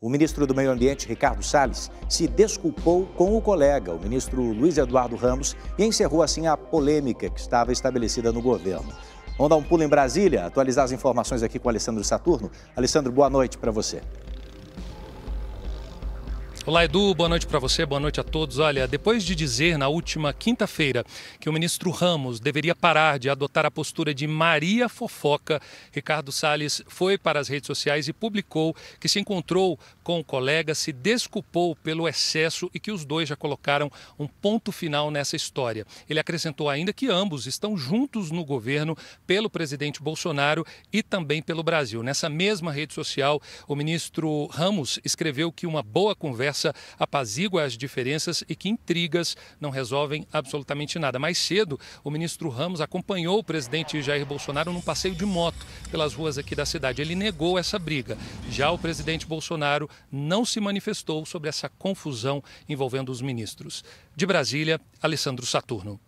O ministro do Meio Ambiente, Ricardo Salles, se desculpou com o colega, o ministro Luiz Eduardo Ramos, e encerrou assim a polêmica que estava estabelecida no governo. Vamos dar um pulo em Brasília, atualizar as informações aqui com o Alessandro Saturno. Alessandro, boa noite para você. Olá, Edu. Boa noite para você, boa noite a todos. Olha, depois de dizer na última quinta-feira que o ministro Ramos deveria parar de adotar a postura de Maria Fofoca, Ricardo Salles foi para as redes sociais e publicou que se encontrou com o colega, se desculpou pelo excesso e que os dois já colocaram um ponto final nessa história. Ele acrescentou ainda que ambos estão juntos no governo pelo presidente Bolsonaro e também pelo Brasil. Nessa mesma rede social, o ministro Ramos escreveu que uma boa conversa conversa, apazigua as diferenças e que intrigas não resolvem absolutamente nada. Mais cedo, o ministro Ramos acompanhou o presidente Jair Bolsonaro num passeio de moto pelas ruas aqui da cidade. Ele negou essa briga. Já o presidente Bolsonaro não se manifestou sobre essa confusão envolvendo os ministros. De Brasília, Alessandro Saturno.